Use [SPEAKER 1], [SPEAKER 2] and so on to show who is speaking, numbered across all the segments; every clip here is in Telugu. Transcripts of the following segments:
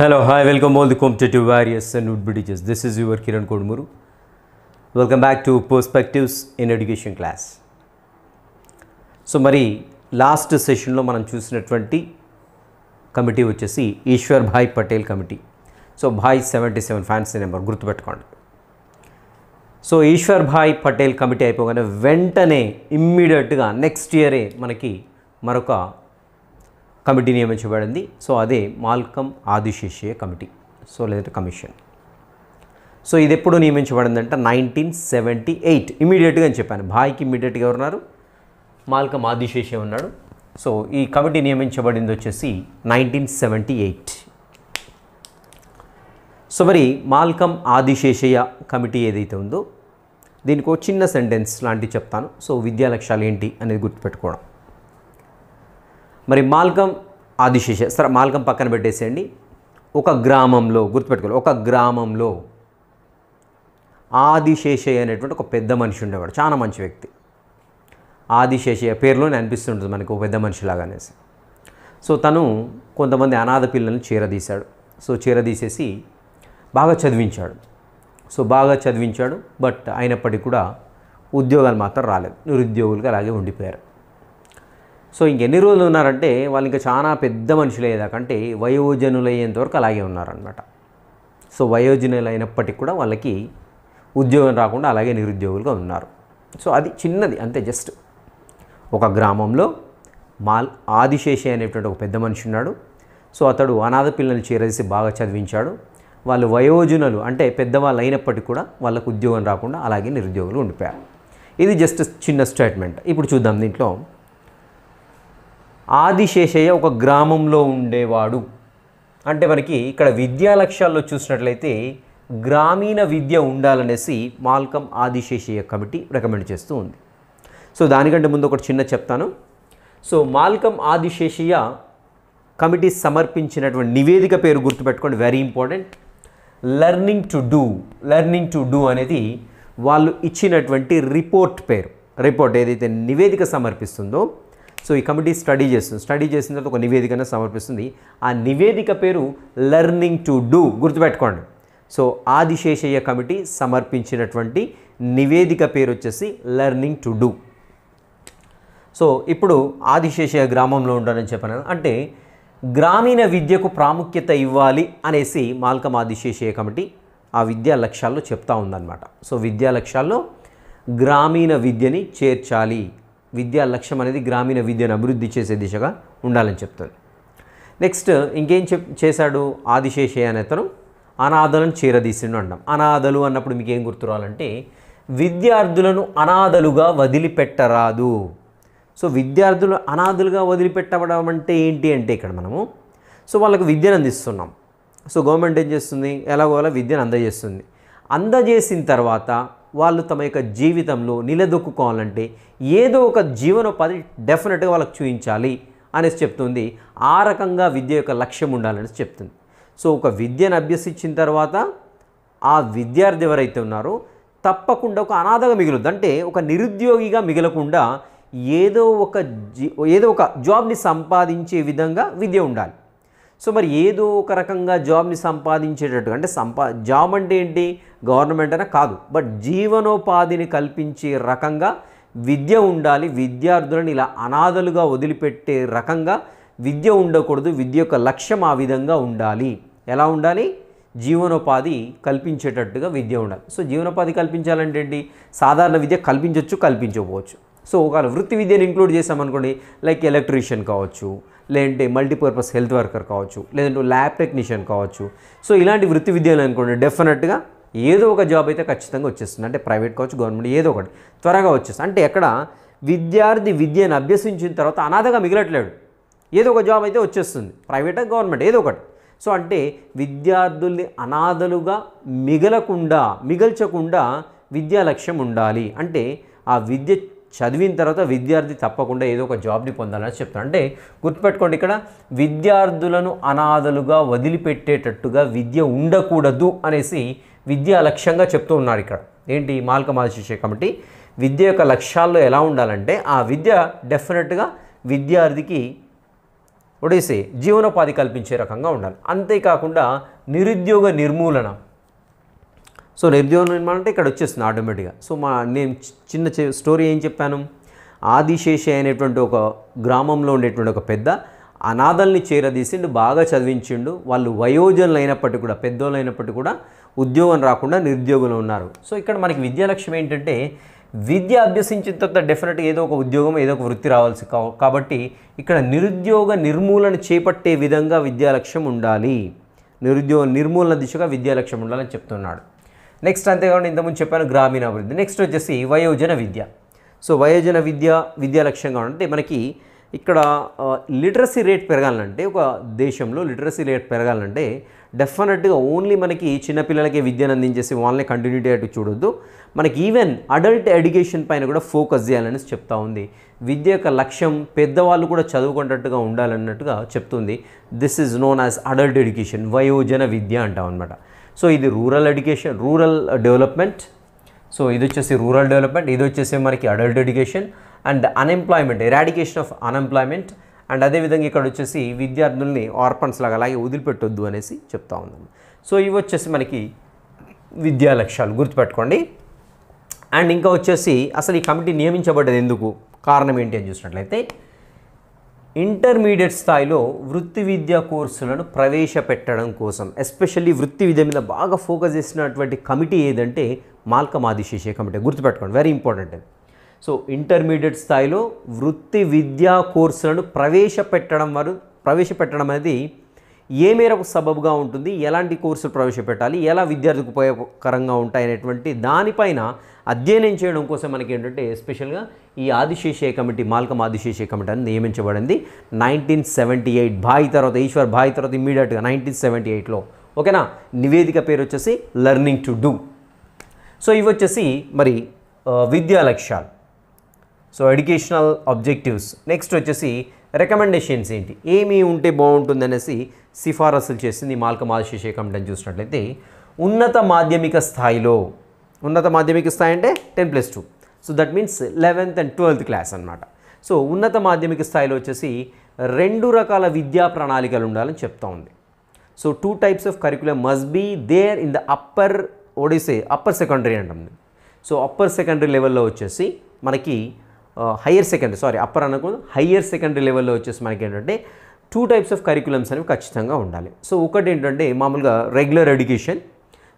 [SPEAKER 1] hello hi welcome all the competitive warriors and would be this is your Kiran Kiran welcome back to perspectives in education class so మరి లాస్ట్ సెషన్లో మనం చూసినటువంటి కమిటీ వచ్చేసి Ishwarbhai Patel committee so భాయ్ సెవెంటీ సెవెన్ ఫ్యాన్సీ నెంబర్ గుర్తుపెట్టుకోండి so Ishwarbhai Patel committee అయిపోగానే వెంటనే ఇమ్మీడియట్గా నెక్స్ట్ ఇయరే మనకి మరొక కమిటీ నియమించబడింది సో అదే మాల్కమ్ ఆదిశేషియ కమిటీ సో లేదంటే కమిషన్ సో ఇది ఎప్పుడు నియమించబడిందంటే నైన్టీన్ సెవెంటీ ఎయిట్ ఇమీడియట్గా అని చెప్పాను భాయ్కి ఇమీడియట్గా ఉన్నారు మాల్కమ్ ఆదిశేషియ ఉన్నాడు సో ఈ కమిటీ నియమించబడింది వచ్చేసి నైన్టీన్ సెవెంటీ ఎయిట్ సో మరి మాల్కమ్ ఆదిశేషయ్య కమిటీ ఏదైతే ఉందో దీనికి ఒక చిన్న సెంటెన్స్ లాంటివి చెప్తాను సో విద్యా లక్ష్యాలు ఏంటి అనేది గుర్తుపెట్టుకోవడం మరి మాల్కం ఆదిశేష సరే మాల్కం పక్కన పెట్టేసేయండి ఒక గ్రామంలో గుర్తుపెట్టుకోవాలి ఒక గ్రామంలో ఆదిశేషయ్య అనేటువంటి ఒక పెద్ద మనిషి ఉండేవాడు చాలా మంచి వ్యక్తి ఆదిశేషయ్య పేరులోనే అనిపిస్తుంటుంది మనకు ఒక పెద్ద మనిషి లాగానేసి సో తను కొంతమంది అనాథ పిల్లల్ని చీరదీశాడు సో చీరదీసేసి బాగా చదివించాడు సో బాగా చదివించాడు బట్ అయినప్పటికీ కూడా ఉద్యోగాలు మాత్రం రాలేదు నిరుద్యోగులుగా అలాగే ఉండిపోయారు సో ఇంకెన్ని రోజులు ఉన్నారంటే వాళ్ళు ఇంకా చాలా పెద్ద మనుషులయ్యేదాకంటే వయోజనులయ్యేంత వరకు అలాగే ఉన్నారనమాట సో వయోజనులు అయినప్పటికీ కూడా వాళ్ళకి ఉద్యోగం రాకుండా అలాగే నిరుద్యోగులుగా ఉన్నారు సో అది చిన్నది అంతే జస్ట్ ఒక గ్రామంలో మాల్ ఆదిశేషి అనేటువంటి ఒక పెద్ద మనిషి ఉన్నాడు సో అతడు అనాథ పిల్లల్ని చేరదీసి బాగా చదివించాడు వాళ్ళు వయోజనులు అంటే పెద్దవాళ్ళు అయినప్పటికీ కూడా వాళ్ళకు ఉద్యోగం రాకుండా అలాగే నిరుద్యోగులు ఉండిపోయారు ఇది జస్ట్ చిన్న స్టేట్మెంట్ ఇప్పుడు చూద్దాం దీంట్లో ఆదిశేషయ్య ఒక గ్రామంలో ఉండేవాడు అంటే మనకి ఇక్కడ విద్యా లక్ష్యాల్లో చూసినట్లయితే గ్రామీణ విద్య ఉండాలనేసి మాల్కం ఆదిశేషయ్య కమిటీ రికమెండ్ చేస్తూ ఉంది సో దానికంటే ముందు ఒకటి చిన్న చెప్తాను సో మాల్కం ఆదిశేషయ్య కమిటీ సమర్పించినటువంటి నివేదిక పేరు గుర్తుపెట్టుకోండి very important learning to do learning to do అనేది వాళ్ళు ఇచ్చినటువంటి రిపోర్ట్ పేరు రిపోర్ట్ ఏదైతే నివేదిక సమర్పిస్తుందో సో ఈ కమిటీ స్టడీ చేస్తుంది స్టడీ చేసిన తర్వాత ఒక నివేదికను సమర్పిస్తుంది ఆ నివేదిక పేరు లెర్నింగ్ టు డూ గుర్తుపెట్టుకోండి సో ఆదిశేషయ్య కమిటీ సమర్పించినటువంటి నివేదిక పేరు వచ్చేసి లెర్నింగ్ టు డూ సో ఇప్పుడు ఆదిశేషయ్య గ్రామంలో ఉండాలని చెప్పాను అంటే గ్రామీణ విద్యకు ప్రాముఖ్యత ఇవ్వాలి అనేసి మాల్కం ఆదిశేషయ్య కమిటీ ఆ విద్యా లక్ష్యాల్లో చెప్తా ఉందన్నమాట సో విద్యా లక్ష్యాల్లో గ్రామీణ విద్యని చేర్చాలి విద్యా లక్ష్యం అనేది గ్రామీణ విద్యను అభివృద్ధి చేసే దిశగా ఉండాలని చెప్తుంది నెక్స్ట్ ఇంకేం చెప్ చేశాడు ఆదిశేషయ్య అనే అతను అనాథలను చేరదీసిండు అంటాం అనాథలు అన్నప్పుడు మీకు ఏం గుర్తు రావాలంటే విద్యార్థులను అనాథలుగా వదిలిపెట్టరాదు సో విద్యార్థులు అనాథులుగా వదిలిపెట్టబడడం అంటే ఏంటి అంటే ఇక్కడ మనము సో వాళ్ళకు విద్యను అందిస్తున్నాం సో గవర్నమెంట్ ఏం చేస్తుంది ఎలాగోలా విద్యను అందజేస్తుంది అందజేసిన తర్వాత వాళ్ళు తమ యొక్క జీవితంలో నిలదొక్కుకోవాలంటే ఏదో ఒక జీవనోపాధి డెఫినెట్గా వాళ్ళకి చూపించాలి అనేసి చెప్తుంది ఆ రకంగా విద్య యొక్క లక్ష్యం ఉండాలని చెప్తుంది సో ఒక విద్యను అభ్యసించిన తర్వాత ఆ విద్యార్థి ఎవరైతే ఉన్నారో తప్పకుండా ఒక అనాథగా మిగులుద్దు అంటే ఒక నిరుద్యోగిగా మిగలకుండా ఏదో ఒక జీ ఏదో ఒక జాబ్ని సంపాదించే విధంగా విద్య ఉండాలి సో మరి ఏదో ఒక రకంగా జాబ్ని సంపాదించేటట్టు అంటే సంపా జాబ్ అంటే ఏంటి గవర్నమెంట్ అనే కాదు బట్ జీవనోపాధిని కల్పించే రకంగా విద్య ఉండాలి విద్యార్థులను ఇలా అనాథలుగా వదిలిపెట్టే రకంగా విద్య ఉండకూడదు విద్య యొక్క లక్ష్యం ఆ విధంగా ఉండాలి ఎలా ఉండాలి జీవనోపాధి కల్పించేటట్టుగా విద్య ఉండాలి సో జీవనోపాధి కల్పించాలంటే ఏంటి సాధారణ విద్య కల్పించవచ్చు కల్పించకపోవచ్చు సో ఒకవేళ వృత్తి విద్యను ఇంక్లూడ్ చేసామనుకోండి లైక్ ఎలక్ట్రీషియన్ కావచ్చు లేదంటే మల్టీపర్పస్ హెల్త్ వర్కర్ కావచ్చు లేదంటే ల్యాబ్ టెక్నీషియన్ కావచ్చు సో ఇలాంటి వృత్తి విద్యలు అనుకోండి డెఫినెట్గా ఏదో ఒక జాబ్ అయితే ఖచ్చితంగా వచ్చేస్తుంది అంటే ప్రైవేట్ కావచ్చు గవర్నమెంట్ ఏదో ఒకటి త్వరగా వచ్చేస్తుంది అంటే ఎక్కడ విద్యార్థి విద్యను అభ్యసించిన తర్వాత అనాథగా మిగలట్లేడు ఏదో ఒక జాబ్ అయితే వచ్చేస్తుంది ప్రైవేటా గవర్నమెంట్ ఏదో ఒకటి సో అంటే విద్యార్థుల్ని అనాథలుగా మిగలకుండా మిగల్చకుండా విద్యా లక్ష్యం ఉండాలి అంటే ఆ విద్య చదివిన తర్వాత విద్యార్థి తప్పకుండా ఏదో ఒక జాబ్ని పొందాలని చెప్తాను అంటే గుర్తుపెట్టుకోండి ఇక్కడ విద్యార్థులను అనాథలుగా వదిలిపెట్టేటట్టుగా విద్య ఉండకూడదు అనేసి విద్య లక్ష్యంగా చెప్తూ ఉన్నారు ఇక్కడ ఏంటి మాల్క మహాశిష్య కమిటీ విద్య యొక్క లక్ష్యాల్లో ఎలా ఉండాలంటే ఆ విద్య డెఫినెట్గా విద్యార్థికి ఒడేసి జీవనోపాధి కల్పించే రకంగా ఉండాలి అంతేకాకుండా నిరుద్యోగ నిర్మూలన సో నిర్దేవ నిర్మాణం అంటే ఇక్కడ వచ్చేస్తుంది ఆటోమేటిక్గా సో మా నేను చిన్న స్టోరీ ఏం చెప్పాను ఆదిశేషి అనేటువంటి ఒక గ్రామంలో ఉండేటువంటి ఒక పెద్ద అనాథల్ని చేరదీసిండు బాగా చదివించిండు వాళ్ళు వయోజనులు అయినప్పటికీ కూడా పెద్దోళ్ళు అయినప్పటికీ కూడా ఉద్యోగం రాకుండా నిరుద్యోగులు ఉన్నారు సో ఇక్కడ మనకి విద్యా లక్ష్యం ఏంటంటే విద్య అభ్యసించిన తర్వాత డెఫినెట్గా ఏదో ఒక ఉద్యోగం ఏదో ఒక వృత్తి రావాల్సి కాబట్టి ఇక్కడ నిరుద్యోగ నిర్మూలన చేపట్టే విధంగా విద్యా లక్ష్యం ఉండాలి నిరుద్యోగ నిర్మూలన దిశగా విద్యా లక్ష్యం ఉండాలని చెప్తున్నాడు నెక్స్ట్ అంతేకాకుండా ఇంతకుముందు చెప్పాను గ్రామీణాభివృద్ధి నెక్స్ట్ వచ్చేసి వయోజన విద్య సో వయోజన విద్య విద్యా లక్ష్యంగా ఉంటే మనకి ఇక్కడ లిటరసీ రేట్ పెరగాలంటే ఒక దేశంలో లిటరసీ రేట్ పెరగాలంటే డెఫినెట్గా ఓన్లీ మనకి చిన్నపిల్లలకే విద్యను అందించేసి వాళ్ళని కంటిన్యూటీ అటు చూడొద్దు మనకి ఈవెన్ అడల్ట్ ఎడ్యుకేషన్ పైన కూడా ఫోకస్ చేయాలని చెప్తా ఉంది విద్య యొక్క లక్ష్యం పెద్దవాళ్ళు కూడా చదువుకున్నట్టుగా ఉండాలన్నట్టుగా చెప్తుంది this is known as adult education వయోజన విద్య అంటాం అనమాట సో ఇది rural education rural development so ఇది వచ్చేసి రూరల్ డెవలప్మెంట్ ఇది వచ్చేసి మనకి adult education and unemployment eradication of unemployment and అదేవిధంగా ఇక్కడ వచ్చేసి విద్యార్థుల్ని ఆర్పన్స్ లాగా అలాగే వదిలిపెట్టొద్దు అనేసి చెప్తా ఉన్నాను సో ఇవి వచ్చేసి మనకి విద్యా లక్ష్యాలు గుర్తుపెట్టుకోండి అండ్ ఇంకా వచ్చేసి అసలు ఈ కమిటీ నియమించబడ్డది ఎందుకు కారణం ఏంటి అని చూసినట్లయితే ఇంటర్మీడియట్ స్థాయిలో వృత్తి విద్యా కోర్సులను ప్రవేశపెట్టడం కోసం ఎస్పెషల్లీ వృత్తి విద్య మీద బాగా ఫోకస్ చేసినటువంటి కమిటీ ఏదంటే మాల్కమ్ ఆదిశేషే కమిటీ గుర్తుపెట్టుకోండి వెరీ ఇంపార్టెంట్ సో ఇంటర్మీడియట్ స్థాయిలో వృత్తి విద్యా కోర్సులను ప్రవేశపెట్టడం వారు ప్రవేశపెట్టడం అనేది ఏ మేరకు సబబుగా ఉంటుంది ఎలాంటి కోర్సులు ప్రవేశపెట్టాలి ఎలా విద్యార్థికి ఉపయోగకరంగా ఉంటాయనేటువంటి దానిపైన అధ్యయనం చేయడం కోసం మనకి ఏంటంటే ఎస్పెషల్గా ఈ ఆదిశేషయ కమిటీ మాల్కం ఆదిశేషయ కమిటీ అని నియమించబడింది నైన్టీన్ సెవెంటీ ఎయిట్ భాయ్ తర్వాత ఈశ్వర్ భాయ్ తర్వాత ఇమీడియట్గా నైన్టీన్ సెవెంటీ ఎయిట్లో ఓకేనా నివేదిక పేరు వచ్చేసి లెర్నింగ్ టు డూ సో ఇవి వచ్చేసి మరి విద్యా లక్ష్యాలు సో ఎడ్యుకేషనల్ ఆబ్జెక్టివ్స్ నెక్స్ట్ వచ్చేసి రికమెండేషన్స్ ఏంటి ఏమి ఉంటే బాగుంటుందనేసి సిఫారసులు చేసింది మాల్కమ్ ఆశిషేకం అని చూసినట్లయితే ఉన్నత మాధ్యమిక స్థాయిలో ఉన్నత మాధ్యమిక స్థాయి అంటే ten plus two so that means eleventh and twelfth class అనమాట సో ఉన్నత మాధ్యమిక స్థాయిలో వచ్చేసి రెండు రకాల విద్యా ప్రణాళికలు ఉండాలని చెప్తా ఉంది so two types of curriculum must be there in the upper ఒడిసే అప్పర్ సెకండరీ అంటుంది సో అప్పర్ సెకండరీ లెవెల్లో వచ్చేసి మనకి హయ్యర్ సెకండరీ సారీ అప్పర్ అనకూడదు హయ్యర్ సెకండరీ లెవెల్లో వచ్చేసి మనకి ఏంటంటే టూ టైప్స్ ఆఫ్ కరికులమ్స్ అనేవి ఖచ్చితంగా ఉండాలి సో ఒకటి ఏంటంటే మామూలుగా రెగ్యులర్ ఎడ్యుకేషన్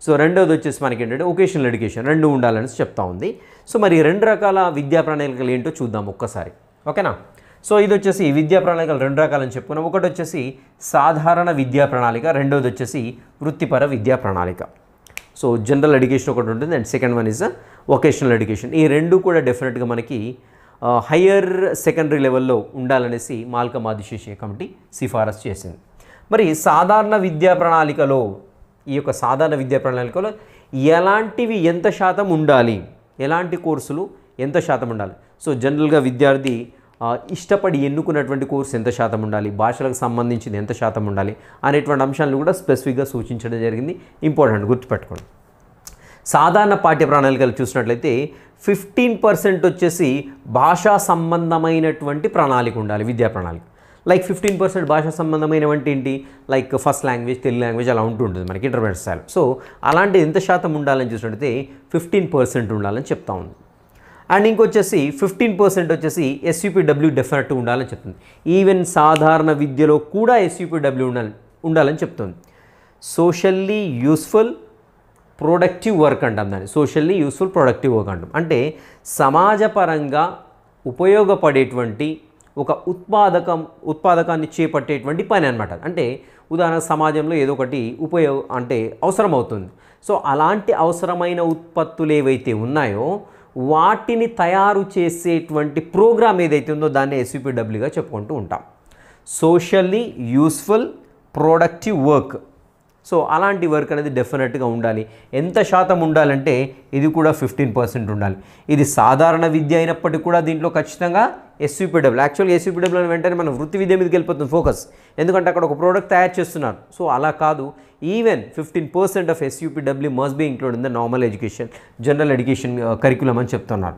[SPEAKER 1] సో రెండోది వచ్చేసి మనకి ఏంటంటే ఒకేషనల్ ఎడ్యుకేషన్ రెండు ఉండాలని చెప్తా ఉంది సో మరి రెండు రకాల విద్యా ప్రణాళికలు ఏంటో చూద్దాం ఒక్కసారి ఓకేనా సో ఇది వచ్చేసి విద్యా ప్రణాళికలు రెండు రకాలని చెప్పుకున్నాం ఒకటి వచ్చేసి సాధారణ విద్యా ప్రణాళిక రెండోది వచ్చేసి వృత్తిపర విద్యా ప్రణాళిక సో జనరల్ ఎడ్యుకేషన్ ఒకటి ఉంటుంది and second one is vocational education ఈ రెండు కూడా డెఫినెట్గా మనకి హయ్యర్ సెకండరీ లెవెల్లో ఉండాలనేసి మాల్కమ్ ఆదిశేషే కమిటీ సిఫారసు చేసింది మరి సాధారణ విద్యా ప్రణాళికలో ఈ యొక్క సాధారణ విద్యా ప్రణాళికలో ఎలాంటివి ఎంత శాతం ఉండాలి ఎలాంటి కోర్సులు ఎంత శాతం ఉండాలి సో జనరల్గా విద్యార్థి ఇష్టపడి ఎన్నుకున్నటువంటి కోర్సు ఎంత శాతం ఉండాలి భాషలకు సంబంధించింది ఎంత శాతం ఉండాలి అనేటువంటి అంశాలను కూడా స్పెసిఫిక్గా సూచించడం జరిగింది ఇంపార్టెంట్ గుర్తుపెట్టుకోండి సాధారణ పాఠ్య ప్రణాళికలు చూసినట్లయితే ఫిఫ్టీన్ పర్సెంట్ వచ్చేసి భాషా సంబంధమైనటువంటి ప్రణాళిక ఉండాలి విద్యా ప్రణాళిక లైక్ ఫిఫ్టీన్ పర్సెంట్ భాషా సంబంధమైనవంటి ఏంటి like first language Telugu language అలా ఉంటుంటుంది మనకి ఇంటర్మీడియట్ స్థాయిలో సో అలాంటి ఎంత శాతం ఉండాలని చూసినట్టయితే ఫిఫ్టీన్ పర్సెంట్ ఉండాలని చెప్తా ఉంది అండ్ ఇంకొచ్చేసి ఫిఫ్టీన్ పర్సెంట్ వచ్చేసి ఎస్యూపీ డబ్ల్యూ డెఫినెట్ ఉండాలని చెప్తుంది ఈవెన్ సాధారణ విద్యలో కూడా డబ్ల్యూ ఉండాలి ఉండాలని చెప్తుంది సోషల్లీ యూస్ఫుల్ ప్రొడక్టివ్ వర్క్ అంటాం దాన్ని సోషల్లీ యూస్ఫుల్ ప్రొడక్టివ్ వర్క్ అంటాం అంటే సమాజపరంగా ఉపయోగపడేటువంటి ఒక ఉత్పాదకం ఉత్పాదకాన్ని చేపట్టేటువంటి పని అనమాట అంటే ఉదాహరణ సమాజంలో ఏదో ఒకటి ఉపయోగ అంటే అవసరం అవుతుంది సో అలాంటి అవసరమైన ఉత్పత్తులు ఏవైతే ఉన్నాయో వాటిని తయారు చేసేటువంటి ప్రోగ్రామ్ ఏదైతే ఉందో దాన్ని ఎస్యూపీడబ్ల్యూగా చెప్పుకుంటూ ఉంటాం socially useful productive work so అలాంటి వర్క్ అనేది డెఫినెట్గా ఉండాలి ఎంత శాతం ఉండాలంటే ఇది కూడా ఫిఫ్టీన్ పర్సెంట్ ఉండాలి ఇది సాధారణ విద్య అయినప్పటికీ కూడా దీంట్లో ఖచ్చితంగా ఎస్యూపీడబ్ల్యూ యాక్చువల్గా ఎస్యూపీడబ్ల్యూ వెంటనే మనం వృత్తి విద్య మీదకి వెళ్ళిపోతుంది ఫోకస్ ఎందుకంటే అక్కడ ఒక ప్రోడక్ట్ తయారు చేస్తున్నారు సో అలా కాదు even fifteen percent of S U P W must be include in the normal education general education curriculum అని చెప్తున్నారు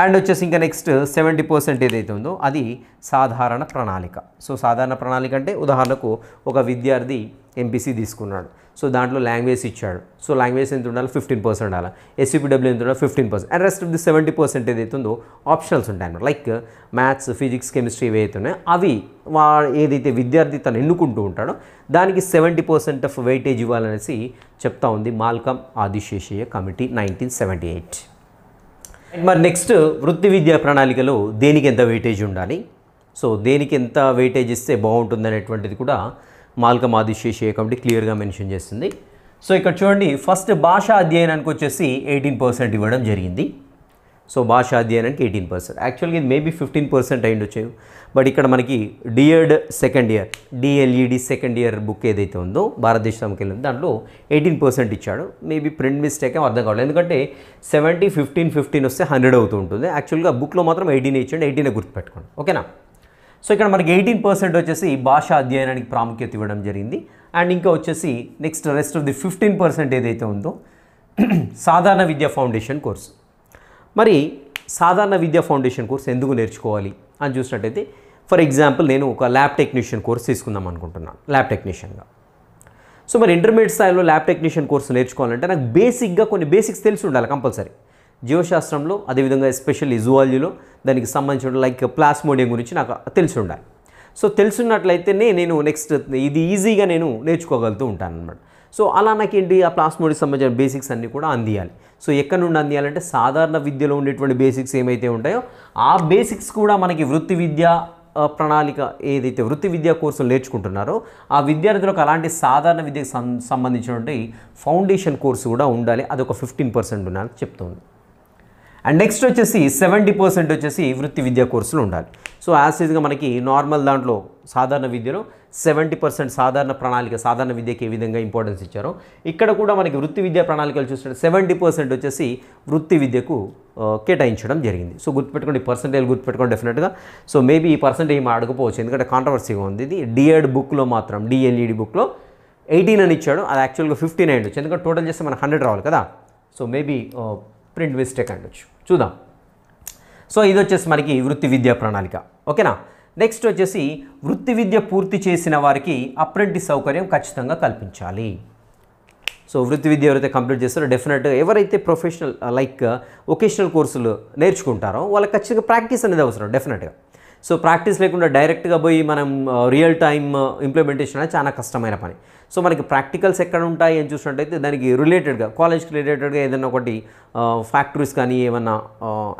[SPEAKER 1] అండ్ వచ్చేసి ఇంకా నెక్స్ట్ సెవెంటీ పర్సెంట్ ఏదైతే ఉందో అది సాధారణ ప్రణాళిక సో సాధారణ ప్రణాళిక అంటే ఉదాహరణకు ఒక విద్యార్థి ఎంపీసీ తీసుకున్నాడు సో దాంట్లో లాంగ్వేజ్ ఇచ్చాడు సో లాంగ్వేజ్ ఎంత ఉండాలి ఫిఫ్టీన్ పర్సెంట్ అలా ఎస్సీపీడబ్ల్యూ ఎంత ఉండాలి fifteen percent and rest of the seventy percent ఏదైతే ఉందో ఆప్షన్స్ ఉంటాయి లైక్ మ్యాథ్స్ ఫిజిక్స్ కెమిస్ట్రీ ఏవైతే ఉన్నాయో అవి వా ఏదైతే విద్యార్థి తను ఎన్నుకుంటూ ఉంటాడో దానికి సెవెంటీ పర్సెంట్ ఆఫ్ వెయిటేజ్ ఇవ్వాలనేసి చెప్తా ఉంది Malcolm Adiseshiah committee nineteen seventy eight and మరి నెక్స్ట్ వృత్తి విద్యా ప్రణాళికలో దేనికి ఎంత వెయిటేజ్ ఉండాలి సో దేనికి ఎంత వెయిటేజ్ ఇస్తే బాగుంటుంది అనేటువంటిది కూడా మాల్కమ్ ఆదిశేషయ్య కమిటీ క్లియర్గా మెన్షన్ చేస్తుంది సో ఇక్కడ చూడండి ఫస్ట్ భాషా అధ్యయనానికి వచ్చేసి ఎయిటీన్ పర్సెంట్ ఇవ్వడం జరిగింది సో భాష అధ్యయనానికి ఎయిటీన్ పర్సెంట్ యాక్చువల్గా ఇది మేబీ ఫిఫ్టీన్ పర్సెంట్ అయి ఉండొచ్చు బట్ ఇక్కడ మనకి D Ed second year D L E D second year book ఏదైతే ఉందో భారతదేశంకి వెళ్ళింది దాంట్లో ఎయిటీన్ పర్సెంట్ ఇచ్చాడు మేబీ ప్రింట్ మిస్టేక్ ఏమో అర్థం కావట్లేదు ఎందుకంటే సెవెంటీ ఫిఫ్టీన్ ఫిఫ్టీన్ వస్తే హండ్రెడ్ అవుతూ ఉంటుంది యాక్చువల్గా బుక్లో మాత్రం ఎయిటీన్ ఇచ్చండి ఎయిటీనే గుర్తుపెట్టుకోండి ఓకేనా సో ఇక్కడ మనకి ఎయిటీన్ పర్సెంట్ వచ్చేసి భాష అధ్యయనానికి ప్రాముఖ్యత ఇవ్వడం జరిగింది అండ్ ఇంకా వచ్చేసి next rest of the fifteen percent ఏదైతే ఉందో సాధారణ విద్యా ఫౌండేషన్ కోర్సు మరి సాధారణ విద్యా ఫౌండేషన్ కోర్స్ ఎందుకు నేర్చుకోవాలి అని చూసినట్టయితే ఫర్ ఎగ్జాంపుల్ నేను ఒక ల్యాబ్ టెక్నీషియన్ కోర్స్ తీసుకుందాం అనుకుంటున్నాను ల్యాబ్ టెక్నీషియన్గా సో మరి ఇంటర్మీడియట్ స్థాయిలో ల్యాబ్ టెక్నీషియన్ కోర్స్ నేర్చుకోవాలంటే నాకు బేసిక్గా కొన్ని బేసిక్స్ తెలిసి ఉండాలి కంపల్సరీ జీవశాస్త్రంలో అదేవిధంగా ఎస్పెషల్లీ జువాలజీలో దానికి సంబంధించిన లైక్ ప్లాస్మోడియం గురించి నాకు తెలిసి ఉండాలి సో తెలుసున్నట్లయితేనే నేను నెక్స్ట్ ఇది ఈజీగా నేను నేర్చుకోగలుగుతూ ఉంటాను అనమాట సో అలా నాకేంటి ఆ ప్లాస్మోడికి సంబంధించిన బేసిక్స్ అన్నీ కూడా అందియాలి సో ఎక్కడ నుండి అందియాలంటే సాధారణ విద్యలో ఉండేటువంటి బేసిక్స్ ఏమైతే ఉంటాయో ఆ బేసిక్స్ కూడా మనకి వృత్తి విద్య ప్రణాళిక ఏదైతే వృత్తి విద్యా కోర్సులు నేర్చుకుంటున్నారో ఆ విద్యార్థులకు అలాంటి సాధారణ విద్యకు సంబంధించినటువంటి ఫౌండేషన్ కోర్సు కూడా ఉండాలి అది ఒక ఫిఫ్టీన్ పర్సెంట్ ఉండాలని చెప్తుంది అండ్ నెక్స్ట్ వచ్చేసి సెవెంటీ పర్సెంట్ వచ్చేసి వృత్తి విద్యా కోర్సులు ఉండాలి సో యాజ్ ఈజ్గా మనకి నార్మల్ దాంట్లో సాధారణ విద్యలో సెవెంటీ పర్సెంట్ సాధారణ ప్రణాళిక సాధారణ విద్యకి ఏ విధంగా ఇంపార్టెన్స్ ఇచ్చారో ఇక్కడ కూడా మనకి వృత్తి విద్యా ప్రణాళికలు చూస్తుంటే సెవెంటీ పర్సెంట్ వచ్చేసి వృత్తి విద్యకు కేటాయించడం జరిగింది సో గుర్తుపెట్టుకోండి ఈ పర్సంటేజ్ గుర్తుపెట్టుకోండి డెఫినెట్గా సో మేబీ ఈ పర్సంటేజ్ మా అడగపోవచ్చు ఎందుకంటే కాంట్రవర్సీగా ఉంది ఇది డిఎడ్ బుక్లో మాత్రం డిఎల్ఈడి బుక్లో ఎయిటీన్ అని ఇచ్చాడు అది యాక్చువల్గా ఫిఫ్టీన్ వచ్చి ఎందుకంటే టోటల్ చేస్తే మనకు హండ్రెడ్ రావాలి కదా సో మేబీ ప్రింట్ మిస్టేక్ అండొచ్చు చూద్దాం సో ఇది వచ్చేసి మనకి వృత్తి విద్యా ప్రణాళిక ఓకేనా నెక్స్ట్ వచ్చేసి వృత్తి విద్య పూర్తి చేసిన వారికి అప్రెంటిస్ సౌకర్యం ఖచ్చితంగా కల్పించాలి సో వృత్తి విద్య ఎవరైతే కంప్లీట్ చేస్తారో డెఫినెట్గా ఎవరైతే ప్రొఫెషనల్ లైక్ వొకేషనల్ కోర్సులు నేర్చుకుంటారో వాళ్ళకి ఖచ్చితంగా ప్రాక్టీస్ అనేది అవసరం డెఫినెట్గా సో ప్రాక్టీస్ లేకుండా డైరెక్ట్గా పోయి మనం రియల్ టైమ్ ఇంప్లిమెంటేషన్ అనేది చాలా కష్టమైన పని సో మనకి ప్రాక్టికల్స్ ఎక్కడ ఉంటాయి అని చూసినట్టయితే దానికి రిలేటెడ్గా కాలేజ్కి రిలేటెడ్గా ఏదైనా ఒకటి ఫ్యాక్టరీస్ కానీ ఏమన్నా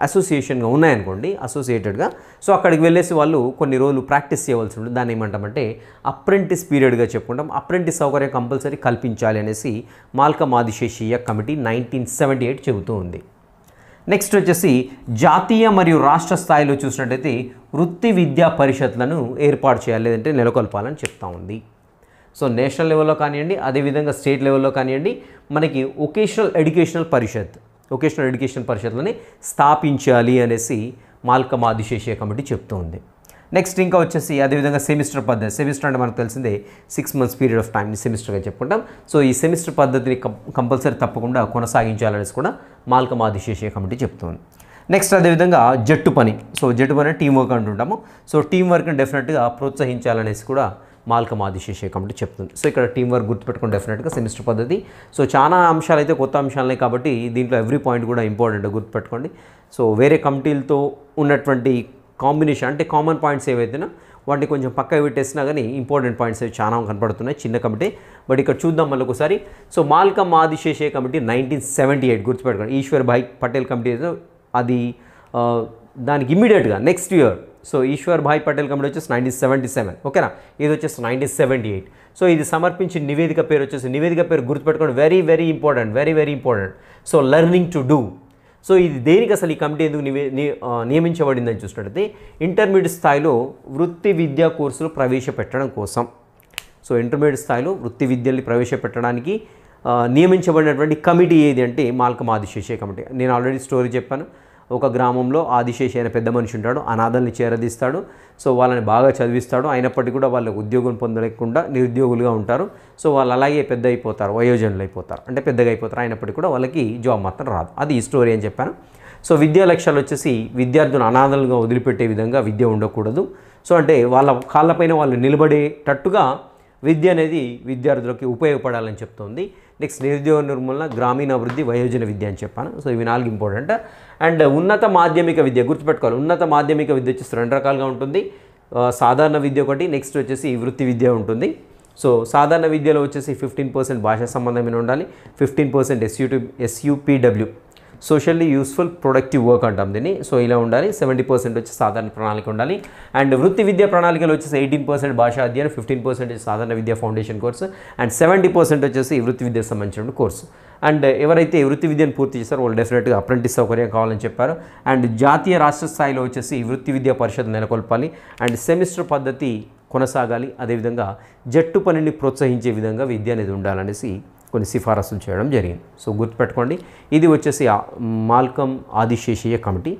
[SPEAKER 1] అసోసియేషన్గా ఉన్నాయనుకోండి అసోసియేటెడ్గా సో అక్కడికి వెళ్ళేసి వాళ్ళు కొన్ని రోజులు ప్రాక్టీస్ చేయవలసి ఉంటుంది దాన్ని ఏమంటామంటే అప్రెంటిస్ పీరియడ్గా చెప్పుకుంటాం అప్రెంటిస్ సౌకర్యం కంపల్సరీ కల్పించాలి అనేసి Malcolm Adiseshiah committee nineteen seventy eight చెబుతూ ఉంది నెక్స్ట్ వచ్చేసి జాతీయ మరియు రాష్ట్ర స్థాయిలో చూసినట్టయితే వృత్తి విద్యా పరిషత్లను ఏర్పాటు చేయాలి లేదంటే నెలకొల్పాలని చెప్తా ఉంది సో నేషనల్ లెవెల్లో కానివ్వండి అదేవిధంగా స్టేట్ లెవెల్లో కానివ్వండి మనకి vocational educational Parishad vocational education పరిషత్లని స్థాపించాలి అనేసి మాల్కమ్ ఆదిశేషయ్య కమిటీ చెప్తూ ఉంది నెక్స్ట్ ఇంకా వచ్చేసి అదేవిధంగా సెమిస్టర్ పద్ధతి సెమిస్టర్ అంటే మనకు తెలిసిందే six months period of time సెమిస్టర్గా చెప్పుకుంటాం సో ఈ సెమిస్టర్ పద్ధతిని కంపల్సరీ తప్పకుండా కొనసాగించాలనేసి కూడా మాల్కమ్ ఆదిశేషయ్య కమిటీ చెప్తుంది నెక్స్ట్ అదేవిధంగా జట్టు పని సో జట్టు పని టీం వర్క్ అంటుంటాము సో టీం వర్క్ని డెఫినెట్గా ప్రోత్సహించాలనేసి కూడా మాల్కం మాదిశేషే కమిటీ చెప్తుంది సో ఇక్కడ టీం వర్క్ గుర్తుపెట్టుకుని డెఫినెట్గా సెమిస్టర్ పద్ధతి సో చాలా అంశాలు అయితే కొత్త అంశాలనే కాబట్టి దీంట్లో ఎవ్రీ పాయింట్ కూడా ఇంపార్టెంట్ గుర్తుపెట్టుకోండి సో వేరే కమిటీలతో ఉన్నటువంటి కాంబినేషన్ అంటే కామన్ పాయింట్స్ ఏవైతేనా వాటిని కొంచెం పక్క పెట్టేసినా కానీ ఇంపార్టెంట్ పాయింట్స్ అవి చాలా కనపడుతున్నాయి చిన్న కమిటీ బట్ ఇక్కడ చూద్దాం మళ్ళీ ఒకసారి so Malcolm Adiseshiah committee nineteen seventy eight గుర్తుపెట్టుకోండి ఈశ్వర్ భాయ్ పటేల్ కమిటీ అది దానికి ఇమ్మీడియట్గా next year so Ishwarbhai Patel committee వచ్చేసి నైన్టీన్ సెవెంటీ సెవెన్ ఓకేనా ఇది వచ్చేసి నైన్టీన్ సెవెంటీ ఎయిట్ సో ఇది సమర్పించిన నివేదిక పేరు వచ్చేసి నివేదిక పేరు గుర్తుపెట్టుకోండి very very important very very important so learning to do so ఇది దేనికి అసలు ఈ కమిటీ ఎందుకు నివే నియమించబడిందని చూసినట్లయితే ఇంటర్మీడియట్ స్థాయిలో వృత్తి విద్యా కోర్సులు ప్రవేశపెట్టడం కోసం సో ఇంటర్మీడియట్ స్థాయిలో వృత్తి విద్యల్ని ప్రవేశపెట్టడానికి నియమించబడినటువంటి కమిటీ ఏది అంటే మాల్కమాదిశేషే కమిటీ నేను ఆల్రెడీ స్టోరీ చెప్పాను ఒక గ్రామంలో ఆదిశేషి అయిన పెద్ద మనిషి ఉంటాడు అనాథల్ని చేరదీస్తాడు సో వాళ్ళని బాగా చదివిస్తాడు అయినప్పటికీ కూడా వాళ్ళకి ఉద్యోగం పొందలేకుండా నిరుద్యోగులుగా ఉంటారు సో వాళ్ళు అలాగే పెద్ద అయిపోతారు వయోజనులు అయిపోతారు అంటే పెద్దగా అయిపోతారు అయినప్పటికీ కూడా వాళ్ళకి జాబ్ మాత్రం రాదు అది ఈ స్టోరీ అని చెప్పాను సో విద్యా లక్ష్యాలు వచ్చేసి విద్యార్థులను అనాథలుగా వదిలిపెట్టే విధంగా విద్య ఉండకూడదు సో అంటే వాళ్ళ కాళ్ళపైన వాళ్ళు నిలబడేటట్టుగా విద్య అనేది విద్యార్థులకి ఉపయోగపడాలని చెప్తోంది నెక్స్ట్ నిరుద్యోగ నిర్మూలన గ్రామీణాభివృద్ధి వయోజన విద్య అని చెప్పాను సో ఇవి నాలుగు ఇంపార్టెంట్ అండ్ ఉన్నత మాధ్యమిక విద్య గుర్తుపెట్టుకోవాలి ఉన్నత మాధ్యమిక విద్య వచ్చేసి రెండు రకాలుగా ఉంటుంది సాధారణ విద్య ఒకటి నెక్స్ట్ వచ్చేసి వృత్తి విద్య ఉంటుంది సో సాధారణ విద్యలో వచ్చేసి ఫిఫ్టీన్ పర్సెంట్ భాషా సంబంధమైన ఉండాలి fifteen percent S U T S U P W socially useful productive work అంటాం దీన్ని సో ఇలా ఉండాలి సెవెంటీ పర్సెంట్ వచ్చి సాధారణ ప్రణాళిక ఉండాలి అండ్ వృత్తి విద్యా ప్రణాళికలు వచ్చేసి ఎయిటీన్ పర్సెంట్ భాషా అధ్యయనం ఫిఫ్టీన్ పర్సెంట్ సాధారణ విద్యా foundation course and seventy percent వచ్చేసి వృత్తి విద్యకు సంబంధించిన కోర్సు అండ్ ఎవరైతే వృత్తి విద్యను పూర్తి చేస్తారో వాళ్ళు డెఫినెట్గా అప్రెంటిస్ సౌకర్యం కావాలని చెప్పారు అండ్ జాతీయ రాష్ట్ర స్థాయిలో వచ్చేసి వృత్తి విద్యా పరిషత్ నెలకొల్పాలి అండ్ సెమిస్టర్ పద్ధతి కొనసాగాలి అదేవిధంగా జట్టు పనిని ప్రోత్సహించే విధంగా విద్య అనేది ఉండాలనేసి కొన్ని సిఫారసులు చేయడం జరిగింది సో గుర్తుపెట్టుకోండి ఇది వచ్చేసి Malcolm Adiseshiah committee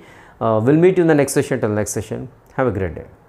[SPEAKER 1] will meet in the next session till next session have a great day